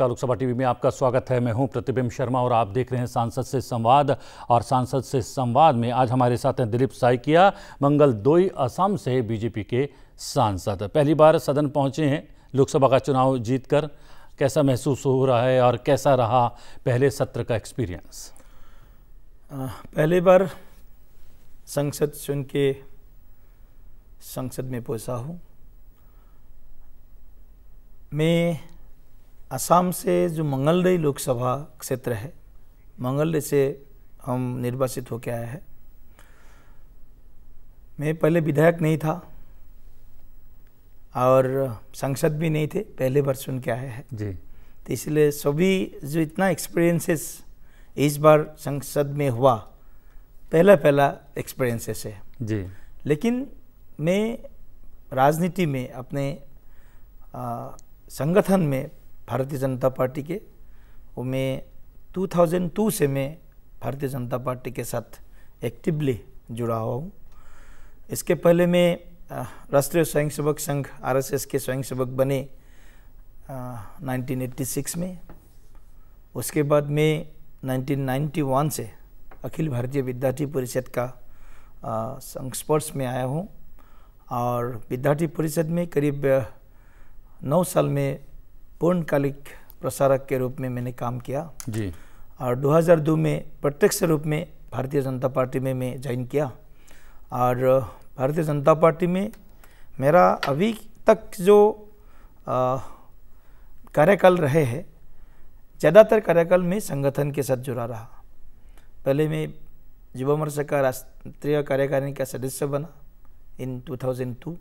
नमस्कार लोकसभा टीवी में आपका स्वागत है मैं हूं प्रतिबिंब शर्मा और आप देख रहे हैं सांसद से संवाद और सांसद से संवाद में आज हमारे साथ हैं दिलीप साइकिया मंगल दोई असम से बीजेपी के सांसद पहली बार सदन पहुंचे हैं लोकसभा का चुनाव जीतकर कैसा महसूस हो रहा है और कैसा रहा पहले सत्र का एक्सपीरियंस पहली बार संसद चुन के संसद में पहुँचा हूँ मैं असम से जो मंगलडई लोकसभा क्षेत्र है मंगलडई से हम निर्वाचित होकर आए हैं मैं पहले विधायक नहीं था और सांसद भी नहीं थे पहले बार सुन के आए हैं जी तो इसलिए सभी जो इतना एक्सपीरियंसेस इस बार संसद में हुआ पहला पहला एक्सपीरियंसेस है जी लेकिन मैं राजनीति में अपने संगठन में भारतीय जनता पार्टी के और मैं 2002 से मैं भारतीय जनता पार्टी के साथ एक्टिवली जुड़ा हुआ हूँ इसके पहले मैं राष्ट्रीय स्वयंसेवक संघ आरएसएस के स्वयंसेवक बने आ, 1986 में उसके बाद मैं 1991 से अखिल भारतीय विद्यार्थी परिषद का संस्पर्श में आया हूँ और विद्यार्थी परिषद में करीब नौ साल में पूर्णकालिक प्रसारक के रूप में मैंने काम किया जी और 2002 में प्रत्यक्ष रूप में भारतीय जनता पार्टी में मैं ज्वाइन किया और भारतीय जनता पार्टी में मेरा अभी तक जो कार्यकाल रहे हैं ज़्यादातर कार्यकाल में संगठन के साथ जुड़ा रहा पहले मैं युवा मोर्चा का राष्ट्रीय कार्यकारिणी का सदस्य बना इन 2002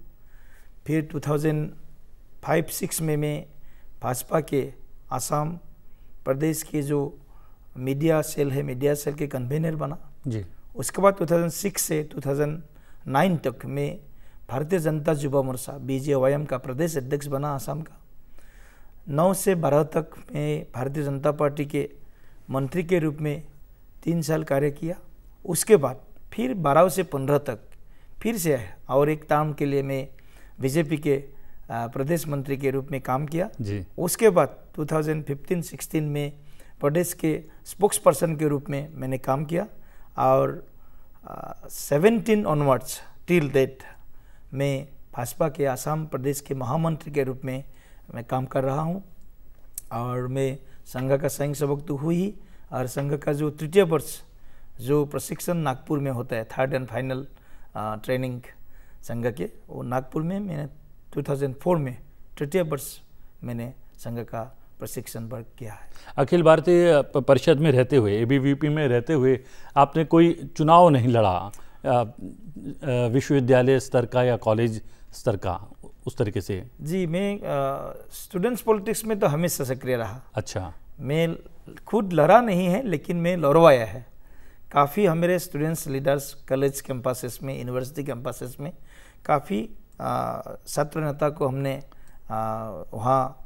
फिर 2005-6 में मैं भाजपा के आसाम प्रदेश के जो मीडिया सेल है मीडिया सेल के कन्वीनर बना जी उसके बाद 2006 से 2009 तक में भारतीय जनता युवा मोर्चा बीजे का प्रदेश अध्यक्ष बना आसाम का नौ से बारह तक मैं भारतीय जनता पार्टी के मंत्री के रूप में तीन साल कार्य किया उसके बाद फिर बारह से पंद्रह तक फिर से और एक ताम के लिए मैं बीजेपी के प्रदेश मंत्री के रूप में काम किया जी उसके बाद 2015-16 में प्रदेश के स्पोक्स पर्सन के रूप में मैंने काम किया और सेवेंटीन ऑनवर्ड्स टिल डेट में भाजपा के आसाम प्रदेश के महामंत्री के रूप में मैं काम कर रहा हूँ और मैं संघ का संयुक्त सबक तो हुई ही और संघ का जो तृतीय वर्ष जो प्रशिक्षण नागपुर में होता है थर्ड एंड फाइनल ट्रेनिंग संघ के वो नागपुर में मैंने 2004 में तृतीय वर्ष मैंने संघ का प्रशिक्षण वर्ग किया है अखिल भारतीय परिषद में रहते हुए एबीवीपी में रहते हुए आपने कोई चुनाव नहीं लड़ा विश्वविद्यालय स्तर का या कॉलेज स्तर का उस तरीके से जी मैं स्टूडेंट्स पॉलिटिक्स में तो हमेशा सक्रिय रहा अच्छा मैं खुद लड़ा नहीं है लेकिन मैं लड़वाया है काफ़ी हमारे स्टूडेंट्स लीडर्स कॉलेज कैंपसेस में यूनिवर्सिटी कैंपसेस में काफ़ी नेता को हमने वहाँ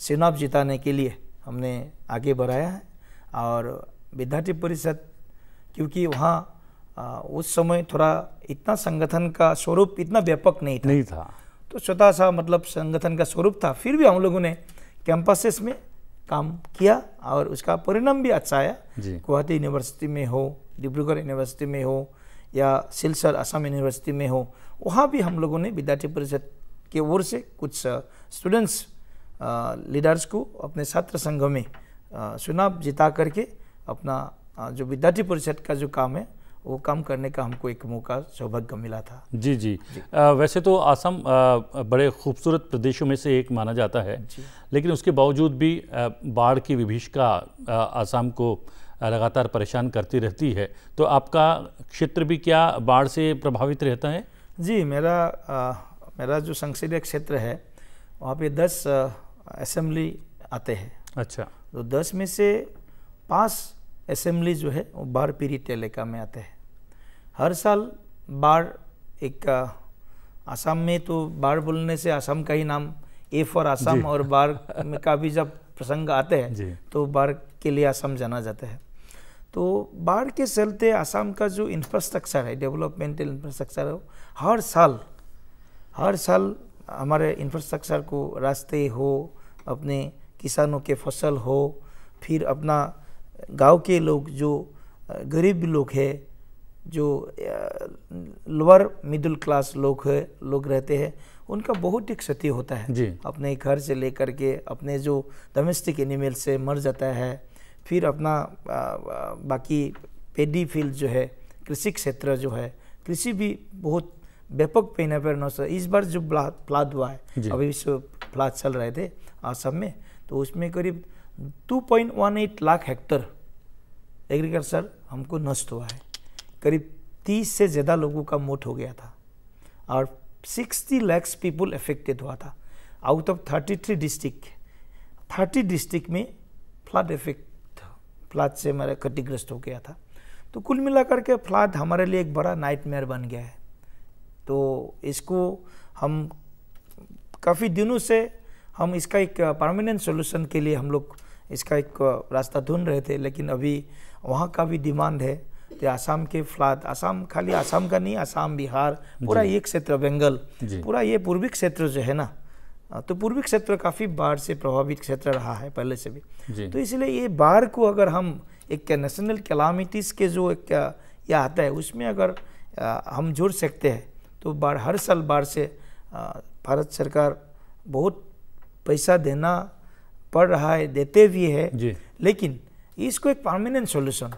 चुनाव जिताने के लिए हमने आगे बढ़ाया है और विद्यार्थी परिषद क्योंकि वहाँ उस समय थोड़ा इतना संगठन का स्वरूप इतना व्यापक नहीं था नहीं था तो छोटा सा मतलब संगठन का स्वरूप था फिर भी हम लोगों ने कैंपसेस में काम किया और उसका परिणाम भी अच्छा आया गुवाहाटी यूनिवर्सिटी में हो डिब्रूगढ़ यूनिवर्सिटी में हो या सिलसर असम यूनिवर्सिटी में हो वहाँ भी हम लोगों ने विद्यार्थी परिषद के ओर से कुछ स्टूडेंट्स लीडर्स को अपने छात्र संघ में चुनाव जिता करके अपना जो विद्यार्थी परिषद का जो काम है वो काम करने का हमको एक मौका सौभाग्य मिला था जी जी, जी। आ, वैसे तो आसाम बड़े खूबसूरत प्रदेशों में से एक माना जाता है लेकिन उसके बावजूद भी बाढ़ की विभीषिका आसाम को लगातार परेशान करती रहती है तो आपका क्षेत्र भी क्या बाढ़ से प्रभावित रहता है जी मेरा आ, मेरा जो संसदीय क्षेत्र है वहाँ पे दस असेंबली आते हैं अच्छा तो दस में से पाँच असेंबली जो है वो बाढ़ पीड़ित इलाका में आते हैं हर साल बाढ़ एक आसाम में तो बाढ़ बोलने से आसाम का ही नाम ए फॉर आसाम और बाढ़ में का भी जब प्रसंग आते हैं तो बाढ़ के लिए आसाम जाना जाता है तो बाढ़ के चलते आसाम का जो इंफ्रास्ट्रक्चर है डेवलपमेंटल इंफ्रास्ट्रक्चर है हर साल हर साल हमारे इंफ्रास्ट्रक्चर को रास्ते हो अपने किसानों के फसल हो फिर अपना गांव के लोग जो गरीब लोग है जो लोअर मिडिल क्लास लोग है लोग रहते हैं उनका बहुत ही क्षति होता है जी। अपने घर से लेकर के अपने जो डोमेस्टिक एनिमल से मर जाता है फिर अपना बाकी पेडी फील्ड जो है कृषि क्षेत्र जो है कृषि भी बहुत व्यापक पैने पर नष्ट इस बार जो फ्लाद हुआ है अभी विश्व फ्लाद चल रहे थे असम में तो उसमें करीब 2.18 लाख हेक्टर एग्रीकल्चर हमको नष्ट हुआ है करीब 30 से ज़्यादा लोगों का मौत हो गया था और 60 लैक्स पीपल अफेक्टेड हुआ था आउट ऑफ 33 डिस्ट्रिक्ट 30 डिस्ट्रिक्ट में फ्लड इफेक्ट फ्लाद से मेरा क्षतिग्रस्त हो गया था तो कुल मिलाकर के फ्लाद हमारे लिए एक बड़ा नाइटमेयर बन गया है तो इसको हम काफ़ी दिनों से हम इसका एक परमानेंट सोल्यूशन के लिए हम लोग इसका एक रास्ता ढूंढ रहे थे लेकिन अभी वहाँ का भी डिमांड है कि तो आसाम के फ्लाद आसाम खाली आसाम का नहीं आसाम बिहार पूरा ये क्षेत्र बंगल पूरा ये पूर्वी क्षेत्र जो है ना हाँ, तो पूर्वी क्षेत्र काफ़ी बाढ़ से प्रभावित क्षेत्र रहा है पहले से भी तो इसलिए ये बाढ़ को अगर हम एक क्या नेशनल कैलामिटीज़ के जो एक क्या आता है उसमें अगर आ, हम जुड़ सकते हैं तो बाढ़ हर साल बाढ़ से आ, भारत सरकार बहुत पैसा देना पड़ रहा है देते भी है जी। लेकिन इसको एक परमानेंट सॉल्यूशन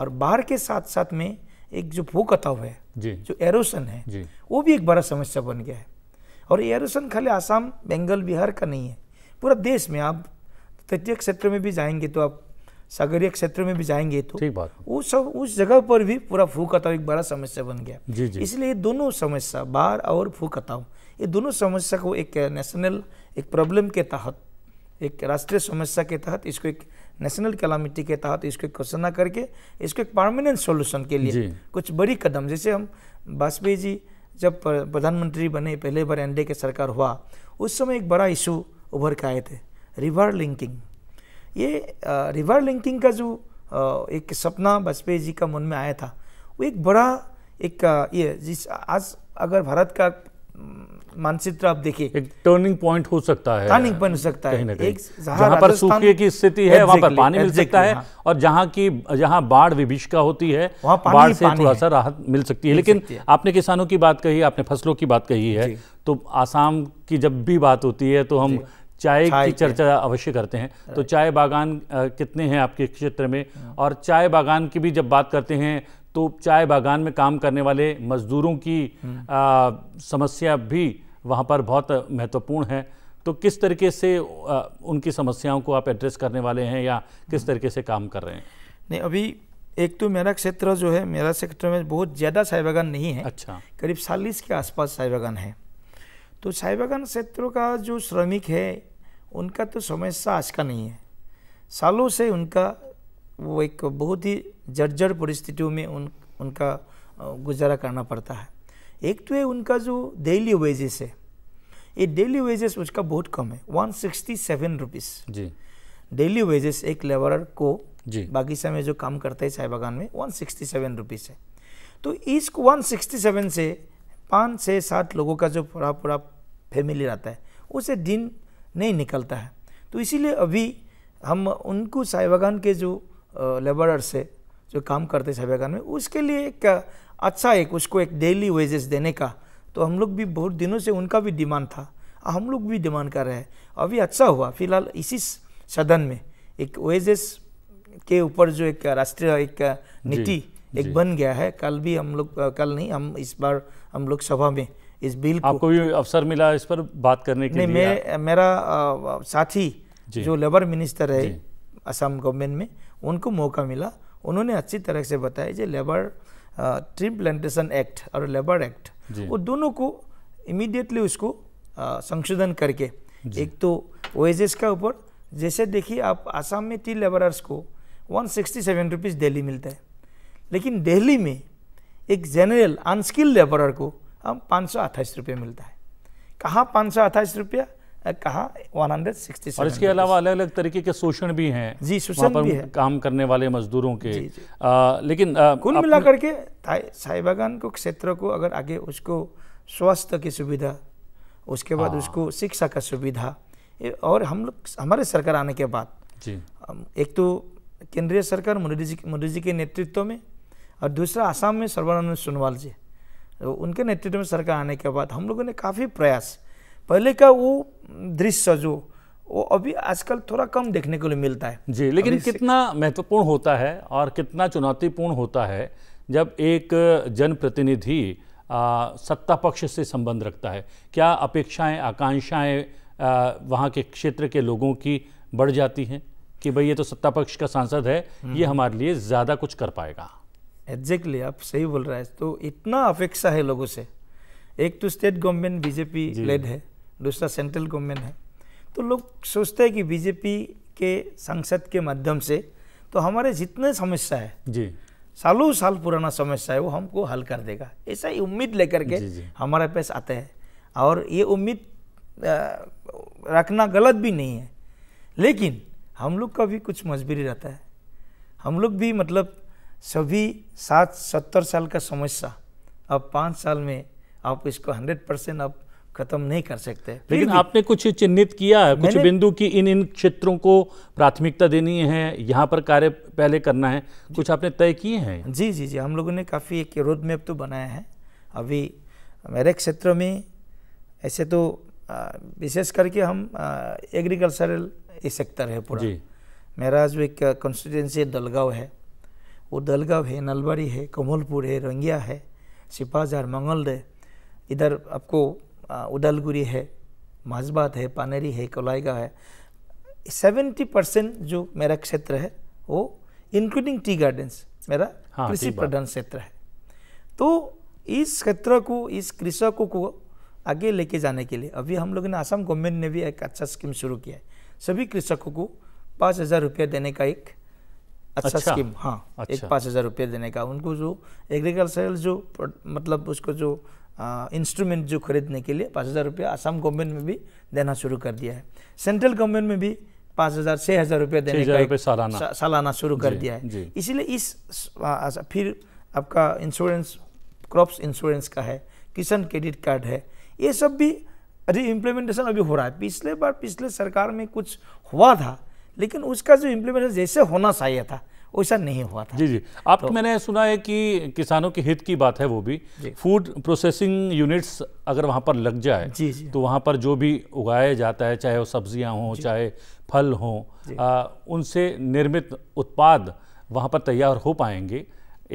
और बाढ़ के साथ साथ में एक जो भूकताव है जो एरोसन है वो भी एक बड़ा समस्या बन गया है और एयरसन खाली आसाम बंगाल बिहार का नहीं है पूरा देश में आप तटीय क्षेत्र में भी जाएंगे तो आप सागरीय क्षेत्र में भी जाएंगे तो ठीक बात वो सब उस जगह पर भी पूरा फू कताव एक बड़ा समस्या बन गया जी जी इसलिए दोनों समस्या बाढ़ और फू कताव ये दोनों समस्या को एक नेशनल एक प्रॉब्लम के तहत एक राष्ट्रीय समस्या के तहत इसको एक नेशनल कैलामिटी के तहत इसको एक घोषणा करके इसको एक परमानेंट सॉल्यूशन के लिए कुछ बड़ी कदम जैसे हम वाजपेयी जी जब प्रधानमंत्री बने पहले बार एनडीए के सरकार हुआ उस समय एक बड़ा इशू उभर के आए थे रिवर लिंकिंग ये रिवर लिंकिंग का जो एक सपना वाजपेयी जी का मन में आया था वो एक बड़ा एक ये जिस आज अगर भारत का मानचित्र आप देखिए एक टर्निंग पॉइंट हो सकता है टर्निंग पॉइंट हो सकता है एक जहां पर सूखे की स्थिति है वहां पर पानी मिल सकता है हाँ। और जहां की जहां बाढ़ विभीषिका होती है बाढ़ से थोड़ा सा राहत मिल सकती है लेकिन आपने किसानों की बात कही आपने फसलों की बात कही है तो आसाम की जब भी बात होती है तो हम चाय की चर्चा अवश्य करते हैं तो चाय बागान कितने हैं आपके क्षेत्र में हाँ। और चाय बागान की भी जब बात करते हैं तो चाय बागान में काम करने वाले मजदूरों की हम्म। आ, समस्या भी वहाँ पर बहुत महत्वपूर्ण है तो किस तरीके से आ, उनकी समस्याओं को आप एड्रेस करने वाले हैं या किस हम्म। तरीके से काम कर रहे हैं नहीं अभी एक तो मेरा क्षेत्र जो है मेरा क्षेत्र में बहुत ज़्यादा चाय बागान नहीं है अच्छा करीब चालीस के आसपास चाय बागान है तो चाय बागान क्षेत्रों का जो श्रमिक है उनका तो समस्या आज का नहीं है सालों से उनका वो एक बहुत ही जर्जर परिस्थितियों में उन उनका गुजारा करना पड़ता है एक तो है उनका जो डेली वेजेस है ये डेली वेजेस उसका बहुत कम है वन सिक्सटी सेवन रुपीज़ जी डेली वेजेस एक लेबर को जी बागीचा में जो काम करता है चाय बागान में वन सिक्सटी सेवन रुपीज़ है तो इस वन सिक्सटी सेवन से पाँच छः सात लोगों का जो पूरा पूरा फैमिली रहता है उसे दिन नहीं निकलता है तो इसीलिए अभी हम उनको चाय बागान के जो लेबरर से जो काम करते छापेखान में उसके लिए एक अच्छा एक उसको एक डेली वेजेस देने का तो हम लोग भी बहुत दिनों से उनका भी डिमांड था हम लोग भी डिमांड कर रहे हैं अभी अच्छा हुआ फिलहाल इसी सदन में एक वेजेस के ऊपर जो एक राष्ट्रीय एक नीति एक बन गया है कल भी हम लोग कल नहीं हम इस बार हम लोग सभा में इस बिल को आपको भी अवसर मिला इस पर बात करने के नहीं, लिए मैं मेरा साथी जो लेबर मिनिस्टर है असम गवर्नमेंट में उनको मौका मिला उन्होंने अच्छी तरह से बताया कि लेबर ट्री प्लांटेशन एक्ट और लेबर एक्ट वो दोनों को इमीडिएटली उसको संशोधन करके एक तो वेजेस का ऊपर जैसे देखिए आप आसाम में टी लेबरर्स को one sixty seven rupees daily मिलता है लेकिन दिल्ली में एक जनरल अनस्किल लेबरर को हम पाँच सौ अट्ठाईस रुपये मिलता है कहाँ पाँच सौ अट्ठाईस रुपया कहा 167 और इसके अलावा अलग अलग तरीके के शोषण भी हैं जी शोषण भी है काम करने वाले मजदूरों के जी, जी। आ, लेकिन आ, कुल मिलाकर के साई बागान को क्षेत्र को अगर आगे उसको स्वास्थ्य की सुविधा उसके बाद हाँ। उसको शिक्षा का सुविधा और हम लोग हमारे सरकार आने के बाद जी एक तो केंद्रीय सरकार मोदी जी मोदी जी के नेतृत्व में और दूसरा आसाम में सर्वानंद सोनोवाल जी तो उनके नेतृत्व में सरकार आने के बाद हम लोगों ने काफ़ी प्रयास पहले का वो दृश्य जो वो अभी आजकल थोड़ा कम देखने के लिए मिलता है जी लेकिन कितना महत्वपूर्ण होता है और कितना चुनौतीपूर्ण होता है जब एक जनप्रतिनिधि सत्ता पक्ष से संबंध रखता है क्या अपेक्षाएं आकांक्षाएं वहाँ के क्षेत्र के लोगों की बढ़ जाती हैं कि भाई ये तो सत्ता पक्ष का सांसद है हम्म। ये हमारे लिए ज़्यादा कुछ कर पाएगा एग्जैक्टली आप सही बोल रहे हैं तो इतना अपेक्षा है लोगों से एक तो स्टेट गवर्नमेंट बीजेपी लेड है दूसरा सेंट्रल गवर्नमेंट है तो लोग सोचते हैं कि बीजेपी के संसद के माध्यम से तो हमारे जितने समस्या है जी सालों साल पुराना समस्या है वो हमको हल कर देगा ऐसा ही उम्मीद लेकर के हमारे पास आते हैं और ये उम्मीद रखना गलत भी नहीं है लेकिन हम लोग का भी कुछ मजबूरी रहता है हम लोग भी मतलब सभी सात सत्तर साल का समस्या अब पाँच साल में आप इसको हंड्रेड परसेंट आप खत्म नहीं कर सकते लेकिन आपने कुछ चिन्हित किया है कुछ बिंदु की इन इन क्षेत्रों को प्राथमिकता देनी है यहाँ पर कार्य पहले करना है कुछ आपने तय किए हैं जी जी जी हम लोगों ने काफ़ी एक रोड मैप तो बनाया है अभी मेरे क्षेत्र में ऐसे तो विशेष करके हम एग्रीकल्चरल सेक्टर है पूरा मेरा जो एक कंस्टिट्यूंसी दलगाव है वो दलगाव है नलबाड़ी है कमलपुर है रंगिया है सिपाजार मंगलदे इधर आपको उदालगुरी है माजबात है पानेरी है कोलाइगा है सेवेंटी परसेंट जो मेरा क्षेत्र है वो इंक्लूडिंग टी गार्डन्स मेरा हाँ, कृषि प्रधान क्षेत्र है तो इस क्षेत्र को इस कृषकों को आगे लेके जाने के लिए अभी हम लोग ने आसाम गवर्नमेंट ने भी एक अच्छा स्कीम शुरू किया है सभी कृषकों को पाँच हज़ार रुपया देने का एक अच्छा, अच्छा स्कीम हाँ अच्छा। एक पाँच हज़ार रुपया देने का उनको जो एग्रीकल्चरल जो मतलब उसको जो इंस्ट्रूमेंट जो खरीदने के लिए पाँच हज़ार रुपया आसाम गवर्नमेंट में भी देना शुरू कर दिया है सेंट्रल गवर्नमेंट में भी पाँच हज़ार छः हज़ार रुपया देने का सालाना सालाना शुरू कर दिया है इसीलिए इस फिर आपका इंश्योरेंस क्रॉप्स इंश्योरेंस का है किसान क्रेडिट कार्ड है ये सब भी अभी इम्प्लीमेंटेशन अभी हो रहा है पिछले बार पिछले सरकार में कुछ हुआ था लेकिन उसका जो इम्प्लीमेंटेशन जैसे होना चाहिए था वैसा नहीं हुआ था जी जी आप तो, मैंने सुना है कि किसानों के हित की बात है वो भी फूड प्रोसेसिंग यूनिट्स अगर वहाँ पर लग जाए जी जी तो वहाँ पर जो भी उगाया जाता है चाहे वो सब्जियाँ हों चाहे फल हों उनसे निर्मित उत्पाद वहाँ पर तैयार हो पाएंगे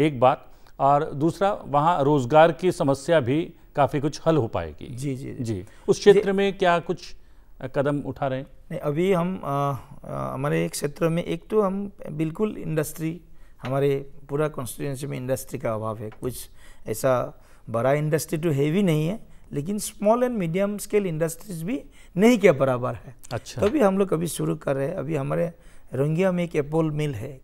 एक बात और दूसरा वहाँ रोजगार की समस्या भी काफ़ी कुछ हल हो पाएगी जी जी जी, जी। उस क्षेत्र में क्या कुछ कदम उठा रहे हैं नहीं अभी हम हमारे एक क्षेत्र में एक तो हम बिल्कुल इंडस्ट्री हमारे पूरा कॉन्स्टिट्यूंसी में इंडस्ट्री का अभाव है कुछ ऐसा बड़ा इंडस्ट्री तो हैवी नहीं है लेकिन small and medium scale industries भी नहीं क्या बराबर है अच्छा तो अभी हम लोग अभी शुरू कर रहे हैं अभी हमारे रंगिया में एक एपोल मिल है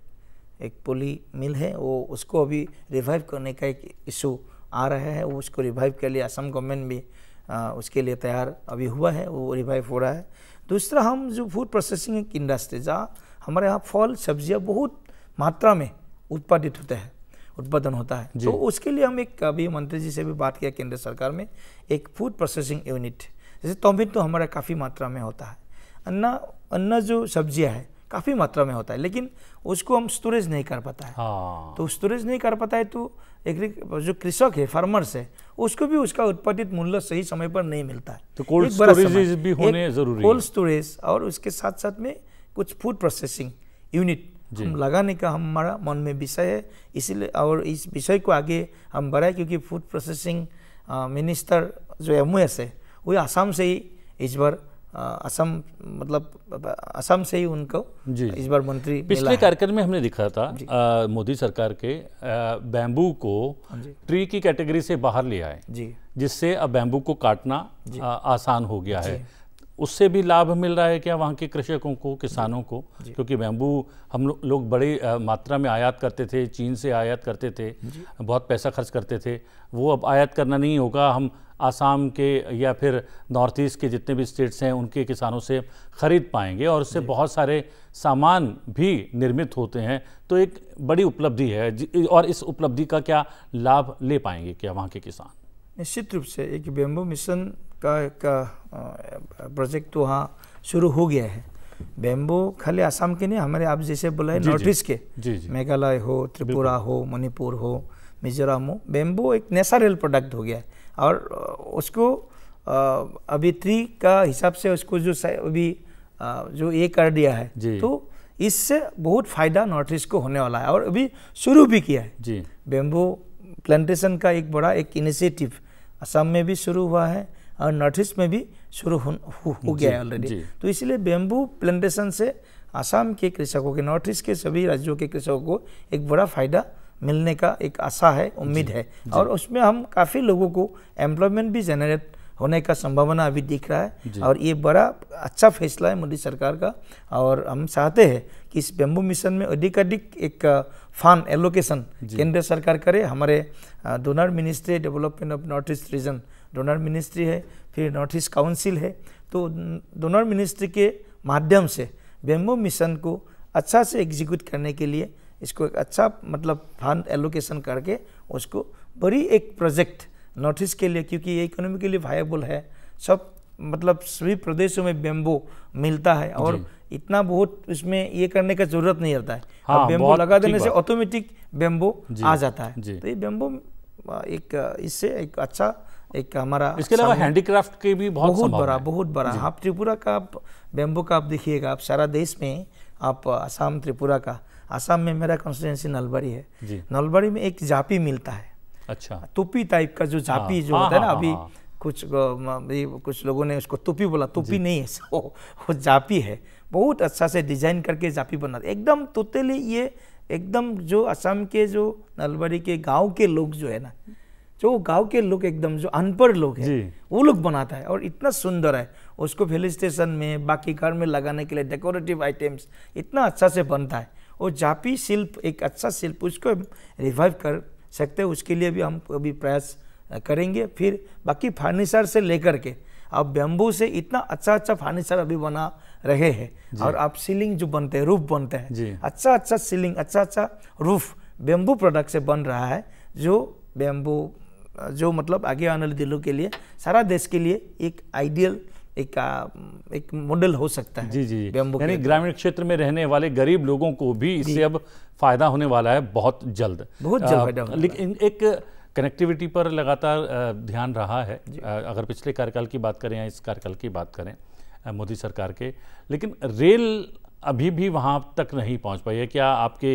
एक पोली मिल है वो उसको अभी रिवाइव करने का एक इशू आ रहा है वो उसको रिवाइव के लिए असम गवर्नमेंट भी आ, उसके लिए तैयार अभी हुआ है वो रिवाइव हो रहा है दूसरा हम जो फूड प्रोसेसिंग एक इंडस्ट्री जहाँ हमारे यहाँ फल सब्जियाँ बहुत मात्रा में उत्पादित होते हैं उत्पादन होता है तो उसके लिए हम एक अभी मंत्री जी से भी बात किया केंद्र सरकार में एक फूड प्रोसेसिंग यूनिट जैसे टोमेटो तो हमारा काफ़ी मात्रा में होता है अन्ना अन्ना जो सब्जियाँ है काफ़ी मात्रा में होता है लेकिन उसको हम स्टोरेज नहीं कर पाता है हाँ। तो स्टोरेज नहीं कर पाता है तो एग्री जो कृषक है फार्मर्स है उसको भी उसका उत्पादित मूल्य सही समय पर नहीं मिलता है तो कोल्ड स्टोरेज भी होने जरूरी कोल्ड स्टोरेज और उसके साथ साथ में कुछ फूड प्रोसेसिंग यूनिट हम लगाने का हमारा मन में विषय है इसीलिए और इस विषय को आगे हम बढ़ाए क्योंकि फूड प्रोसेसिंग मिनिस्टर जो एम है वो आसाम से ही इस बार असम मतलब असम से ही उनको जी इस बार मंत्री पिछले कार्यक्रम में हमने दिखा था मोदी सरकार के आ, बैम्बू को हाँ ट्री की कैटेगरी से बाहर लिया है जिससे अब बैम्बू को काटना आ, आसान हो गया है उससे भी लाभ मिल रहा है क्या वहाँ के कृषकों को किसानों को क्योंकि बैम्बू हम लो, लोग बड़े मात्रा में आयात करते थे चीन से आयात करते थे बहुत पैसा खर्च करते थे वो अब आयात करना नहीं होगा हम आसाम के या फिर नॉर्थ ईस्ट के जितने भी स्टेट्स हैं उनके किसानों से ख़रीद पाएंगे और उससे बहुत सारे सामान भी निर्मित होते हैं तो एक बड़ी उपलब्धि है और इस उपलब्धि का क्या लाभ ले पाएंगे क्या वहाँ के किसान निश्चित रूप से एक बेम्बो मिशन का का प्रोजेक्ट तो वहाँ शुरू हो गया है बेम्बो खाली आसाम के नहीं हमारे आप जैसे बोला है नॉर्थ ईस्ट के मेघालय हो त्रिपुरा हो मणिपुर हो मिजोरम हो बेम्बो एक नेचुरल प्रोडक्ट हो गया है और उसको अभी थ्री का हिसाब से उसको जो अभी जो ये कर दिया है तो इससे बहुत फ़ायदा नॉर्थ ईस्ट को होने वाला है और अभी शुरू भी किया है जी बेम्बू प्लांटेशन का एक बड़ा एक इनिशिएटिव असम में भी शुरू हुआ है और नॉर्थ ईस्ट में भी शुरू हो, हो, हो गया है ऑलरेडी तो इसलिए बेम्बू प्लांटेशन से असम के कृषकों के नॉर्थ ईस्ट के सभी राज्यों के कृषकों को एक बड़ा फ़ायदा मिलने का एक आशा है उम्मीद है और उसमें हम काफ़ी लोगों को एम्प्लॉयमेंट भी जनरेट होने का संभावना अभी दिख रहा है और ये बड़ा अच्छा फैसला है मोदी सरकार का और हम चाहते हैं कि इस बेम्बू मिशन में अधिकाधिक एक फंड एलोकेशन केंद्र सरकार करे हमारे DoNER ministry development of north east region DoNER ministry है फिर नॉर्थ ईस्ट काउंसिल है तो डोनर मिनिस्ट्री के माध्यम से बेम्बू मिशन को अच्छा से एग्जीक्यूट करने के लिए इसको एक अच्छा मतलब फंड एलोकेशन करके उसको बड़ी एक प्रोजेक्ट नॉर्थ ईस्ट के लिए क्योंकि ये इकोनॉमिकली वायबल है सब मतलब सभी प्रदेशों में बेम्बो मिलता है और इतना बहुत इसमें ये करने का जरूरत नहीं रहता है हाँ, बेम्बो लगा देने से ऑटोमेटिक बेम्बो आ जाता है तो ये बेम्बो एक इससे एक अच्छा एक हमारा इसके अलावा हैंडीक्राफ्ट के भी बहुत बहुत बड़ा बहुत बड़ा आप त्रिपुरा का आप बेम्बो का आप देखिएगा आप सारा देश में आप आसाम त्रिपुरा का असम में मेरा कॉन्स्टिट्यूंसी नलबरी है नलबरी में एक जापी मिलता है अच्छा तुपी टाइप का जो जापी हाँ। जो होता है ना हाँ, अभी हाँ, कुछ कुछ लोगों ने उसको तुपी बोला तुपी नहीं है वो वो जापी है बहुत अच्छा से डिजाइन करके जापी बना एकदम टोटली ये एकदम जो असम के जो नलबरी के गांव के लोग जो है ना जो गांव के लोग एकदम जो अनपढ़ लोग हैं वो लोग बनाता है और इतना सुंदर है उसको हिल स्टेशन में बाकी घर में लगाने के लिए डेकोरेटिव आइटम्स इतना अच्छा से बनता है वो जापी शिल्प एक अच्छा शिल्प उसको रिवाइव कर सकते हैं उसके लिए भी हम अभी प्रयास करेंगे फिर बाकी फर्नीचर से लेकर के अब बेम्बू से इतना अच्छा अच्छा फर्नीचर अभी बना रहे हैं और आप सीलिंग जो बनते हैं रूफ बनते हैं अच्छा अच्छा सीलिंग अच्छा अच्छा रूफ बेम्बू प्रोडक्ट से बन रहा है जो बेम्बू जो मतलब आगे आने वाले दिलों के लिए सारा देश के लिए एक आइडियल एक एक मॉडल हो सकता है जी जी यानी ग्रामीण क्षेत्र में रहने वाले गरीब लोगों को भी इससे अब फायदा होने वाला है बहुत जल्द बहुत जल्द लेकिन एक कनेक्टिविटी पर लगातार ध्यान रहा है अगर पिछले कार्यकाल की बात करें या इस कार्यकाल की बात करें मोदी सरकार के लेकिन रेल अभी भी वहाँ तक नहीं पहुँच पाई है क्या आपके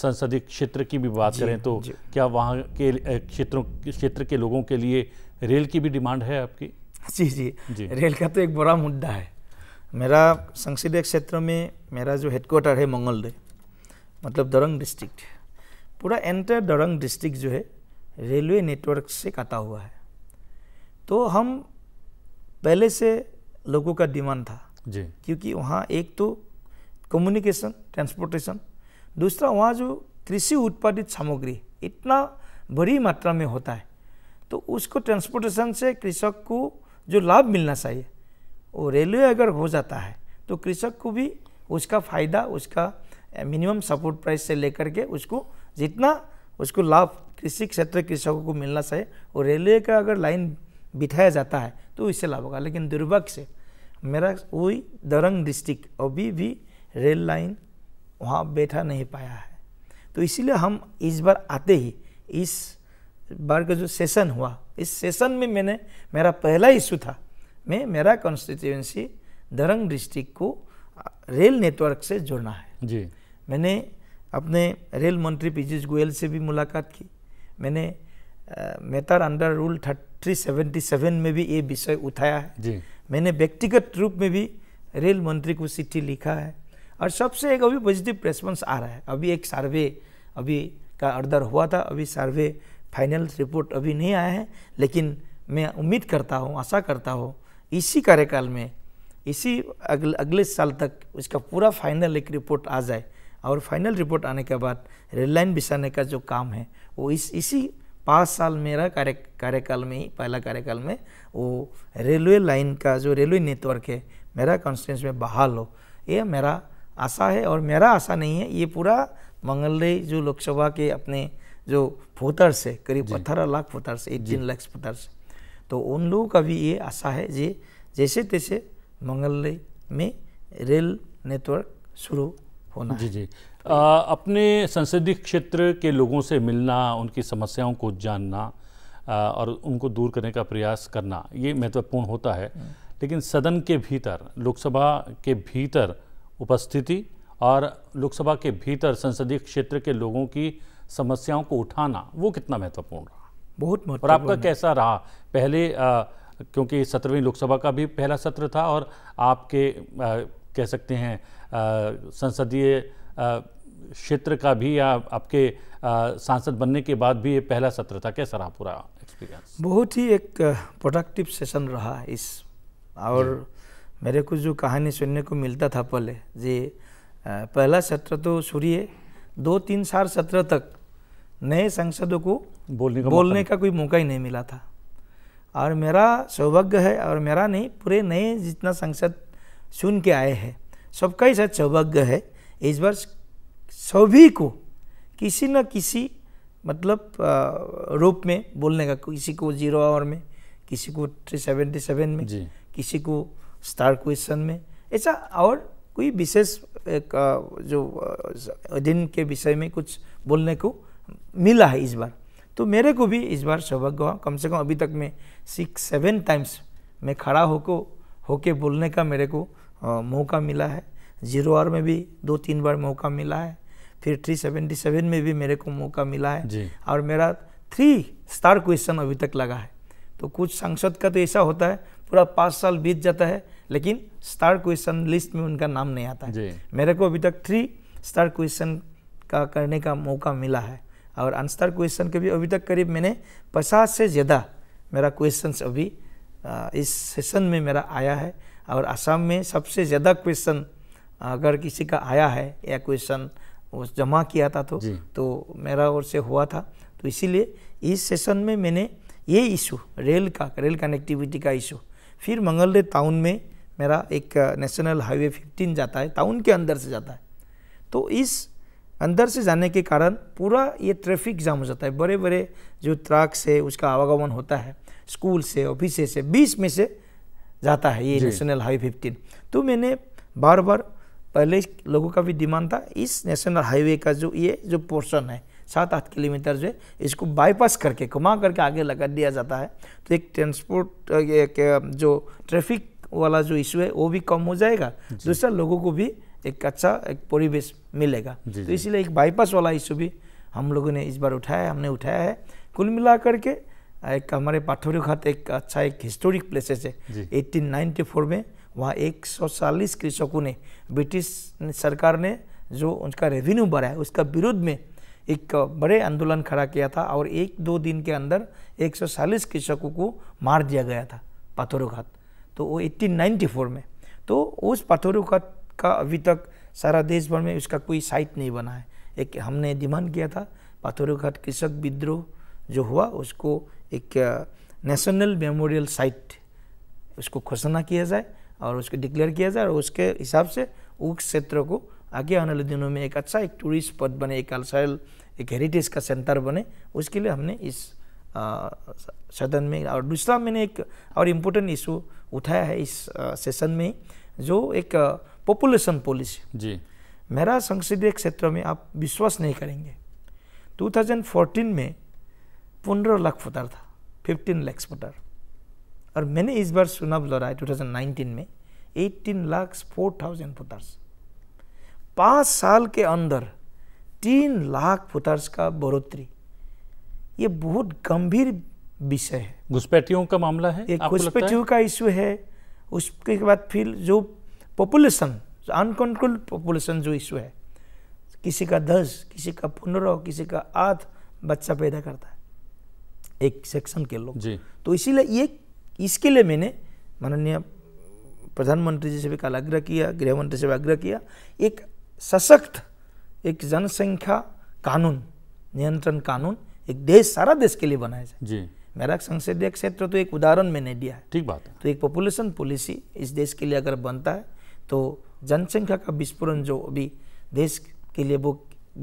संसदीय क्षेत्र की भी बात करें तो क्या वहाँ के क्षेत्रों क्षेत्र के लोगों के लिए रेल की भी डिमांड है आपकी जी जी, रेल का तो एक बड़ा मुद्दा है मेरा संसदीय क्षेत्र में मेरा जो हेडक्वार्टर है मंगलदे मतलब दरंग डिस्ट्रिक्ट पूरा एंटर दरंग डिस्ट्रिक्ट जो है रेलवे नेटवर्क से काटा हुआ है तो हम पहले से लोगों का डिमांड था जी क्योंकि वहाँ एक तो कम्युनिकेशन ट्रांसपोर्टेशन दूसरा वहाँ जो कृषि उत्पादित सामग्री इतना बड़ी मात्रा में होता है तो उसको ट्रांसपोर्टेशन से कृषक को जो लाभ मिलना चाहिए वो रेलवे अगर हो जाता है तो कृषक को भी उसका फ़ायदा उसका मिनिमम सपोर्ट प्राइस से लेकर के उसको जितना उसको लाभ कृषि क्षेत्र कृषकों को मिलना चाहिए और रेलवे का अगर लाइन बिठाया जाता है तो इससे लाभ होगा लेकिन दुर्भाग्य से मेरा वही दरंग डिस्ट्रिक्ट अभी भी रेल लाइन वहाँ बैठा नहीं पाया है तो इसीलिए हम इस बार आते ही इस बार का जो सेशन हुआ इस सेशन में मैंने मेरा पहला इशू था मैं मेरा कॉन्स्टिट्यूंसी दरंग डिस्ट्रिक्ट को रेल नेटवर्क से जोड़ना है जी मैंने अपने रेल मंत्री पीयूष गोयल से भी मुलाकात की मैंने मेहतार under rule thirty seventy seven में भी ये विषय उठाया है जी मैंने व्यक्तिगत रूप में भी रेल मंत्री को चिट्ठी लिखा है और सबसे एक अभी पॉजिटिव रेस्पॉन्स आ रहा है अभी एक सर्वे अभी का अर्डर हुआ था अभी सर्वे फाइनल रिपोर्ट अभी नहीं आया है लेकिन मैं उम्मीद करता हूँ आशा करता हूँ इसी कार्यकाल में इसी अगले अगले साल तक उसका पूरा फाइनल एक रिपोर्ट आ जाए और फाइनल रिपोर्ट आने के बाद रेल लाइन बिछाने का जो काम है वो इस इसी पाँच साल मेरा कार्य कार्यकाल में ही पहला कार्यकाल में वो रेलवे लाइन का जो रेलवे नेटवर्क है मेरा कॉन्स्टिट्यूंस में बहाल हो ये मेरा आशा है और मेरा आशा नहीं है ये पूरा मंगलदेही जो लोकसभा के अपने जो फोतर से करीब अठारह लाख फोतर से एटीन लाख फोतर से तो उन लोगों का भी ये आशा है जे जैसे तैसे मंगल में रेल नेटवर्क शुरू होना जी जी आ, अपने संसदीय क्षेत्र के लोगों से मिलना उनकी समस्याओं को जानना आ, और उनको दूर करने का प्रयास करना ये महत्वपूर्ण होता है हम्म। लेकिन सदन के भीतर लोकसभा के भीतर उपस्थिति और लोकसभा के भीतर संसदीय क्षेत्र के लोगों की समस्याओं को उठाना वो कितना महत्वपूर्ण रहा बहुत और आपका कैसा रहा पहले आ, क्योंकि सत्रहवीं लोकसभा का भी पहला सत्र था और आपके आ, कह सकते हैं संसदीय क्षेत्र का भी या आपके सांसद बनने के बाद भी ये पहला सत्र था कैसा रहा पूरा एक्सपीरियंस बहुत ही एक प्रोडक्टिव सेशन रहा इस और मेरे को जो कहानी सुनने को मिलता था पहले जी पहला सत्र तो सूर्य दो तीन चार सत्र तक नए सांसदों को बोलने का बोलने का कोई मौका ही नहीं मिला था और मेरा सौभाग्य है और मेरा नहीं पूरे नए जितना सांसद सुन के आए हैं सबका ही साथ सौभाग्य है इस बार सभी को किसी न किसी मतलब रूप में बोलने का किसी को जीरो आवर में किसी को थ्री सेवेंटी सेवन में किसी को स्टार क्वेश्चन में ऐसा और कोई विशेष जो दिन के विषय में कुछ बोलने को मिला है इस बार तो मेरे को भी इस बार सौभाग्य हुआ कम से कम अभी तक मैं सिक्स सेवन टाइम्स मैं खड़ा होकर होके बोलने का मेरे को आ, मौका मिला है जीरो आर में भी दो तीन बार मौका मिला है फिर थ्री सेवेंटी सेवन में भी मेरे को मौका मिला है और मेरा थ्री स्टार क्वेश्चन अभी तक लगा है तो कुछ सांसद का तो ऐसा होता है पूरा पाँच साल बीत जाता है लेकिन स्टार क्वेश्चन लिस्ट में उनका नाम नहीं आता है मेरे को अभी तक थ्री स्टार क्वेश्चन का करने का मौका मिला है और आंसर क्वेश्चन के भी अभी तक करीब मैंने पचास से ज़्यादा मेरा क्वेश्चंस अभी इस सेशन में मेरा आया है और असम में सबसे ज़्यादा क्वेश्चन अगर किसी का आया है या क्वेश्चन उस जमा किया था तो तो मेरा ओर से हुआ था तो इसीलिए इस सेशन में मैंने ये इशू रेल का रेल कनेक्टिविटी का इशू फिर मंगलदेव टाउन में मेरा एक नेशनल हाईवे 15 जाता है टाउन के अंदर से जाता है तो इस अंदर से जाने के कारण पूरा ये ट्रैफिक जाम हो जाता है बड़े बड़े जो ट्रक से उसका आवागमन होता है स्कूल से ऑफिस से बीस में से जाता है ये नेशनल हाईवे फिफ्टीन तो मैंने बार बार पहले लोगों का भी डिमांड था इस नेशनल हाईवे का जो ये जो पोर्शन है सात आठ किलोमीटर जो है इसको बाईपास करके घुमा करके आगे लगा दिया जाता है तो एक ट्रांसपोर्ट जो ट्रैफिक वाला जो इशू है वो भी कम हो जाएगा दूसरा लोगों को भी एक अच्छा एक परिवेश मिलेगा तो इसीलिए एक बाईपास वाला इशू भी हम लोगों ने इस बार उठाया हमने उठाया है कुल मिला करके एक हमारे पाठौरी घाट एक अच्छा एक हिस्टोरिक प्लेसेस है 1894 में वहाँ 140 कृषकों ने ब्रिटिश सरकार ने जो उनका रेवेन्यू बढ़ाया उसका विरुद्ध में एक बड़े आंदोलन खड़ा किया था और एक दो दिन के अंदर 140 कृषकों को मार दिया गया था पाथरों घाट तो वो 1894 में तो उस पाथरों घाट का अभी तक सारा देश भर में उसका कोई साइट नहीं बना है एक हमने डिमांड किया था पाथरोघाट कृषक विद्रोह जो हुआ उसको एक नेशनल मेमोरियल साइट उसको घोषणा किया जाए और उसको डिक्लेयर किया जाए और उसके हिसाब से उस क्षेत्र को आगे आने वाले दिनों में एक अच्छा एक टूरिस्ट स्पॉट बने एक कल्चरल एक हेरिटेज का सेंटर बने उसके लिए हमने इस सदन में और दूसरा मैंने एक और इम्पोर्टेंट इशू उठाया है इस सेशन में जो एक आ, पॉपुलेशन पॉलिसी जी मेरा संसदीय क्षेत्र में आप विश्वास नहीं करेंगे 2014 में पंद्रह लाख वोटर था 15 लाख वोटर और मैंने इस बार चुनाव लड़ा है टू में एट्टीन लाख थाउजेंड वोटर्स पाँच साल के अंदर तीन लाख वोटर्स का बढ़ोतरी ये बहुत गंभीर विषय है घुसपैठियों का मामला है घुसपैठियों का इशू है उसके बाद फिर जो पॉपुलेशन अनकंट्रोल्ड पॉपुलेशन जो इशू है किसी का दस किसी का पंद्रह किसी का आठ बच्चा पैदा करता है एक सेक्शन के लोग जी तो इसीलिए ये इसके लिए मैंने माननीय प्रधानमंत्री जी से भी कल आग्रह किया गृहमंत्री से भी आग्रह किया एक सशक्त एक जनसंख्या कानून नियंत्रण कानून एक देश सारा देश के लिए बनाया जाए जी मेरा संसदीय क्षेत्र तो एक उदाहरण मैंने दिया है ठीक बात है तो एक पॉपुलेशन पॉलिसी इस देश के लिए अगर बनता है तो जनसंख्या का विस्फोरण जो अभी देश के लिए वो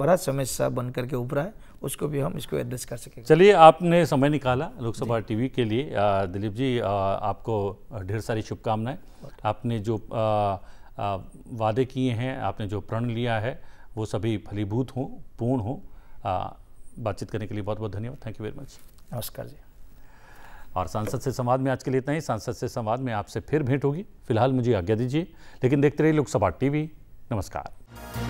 बड़ा समस्या बन करके उभरा है उसको भी हम इसको एड्रेस कर सकेंगे चलिए आपने समय निकाला लोकसभा टीवी के लिए दिलीप जी आ, आपको ढेर सारी शुभकामनाएं आपने जो आ, आ, वादे किए हैं आपने जो प्रण लिया है वो सभी फलीभूत हों पूर्ण हों बातचीत करने के लिए बहुत बहुत धन्यवाद थैंक यू वेरी मच नमस्कार जी और सांसद से संवाद में आज के लिए इतना ही सांसद से संवाद में आपसे फिर भेंट होगी फिलहाल मुझे आज्ञा दीजिए लेकिन देखते रहिए लोकसभा टीवी नमस्कार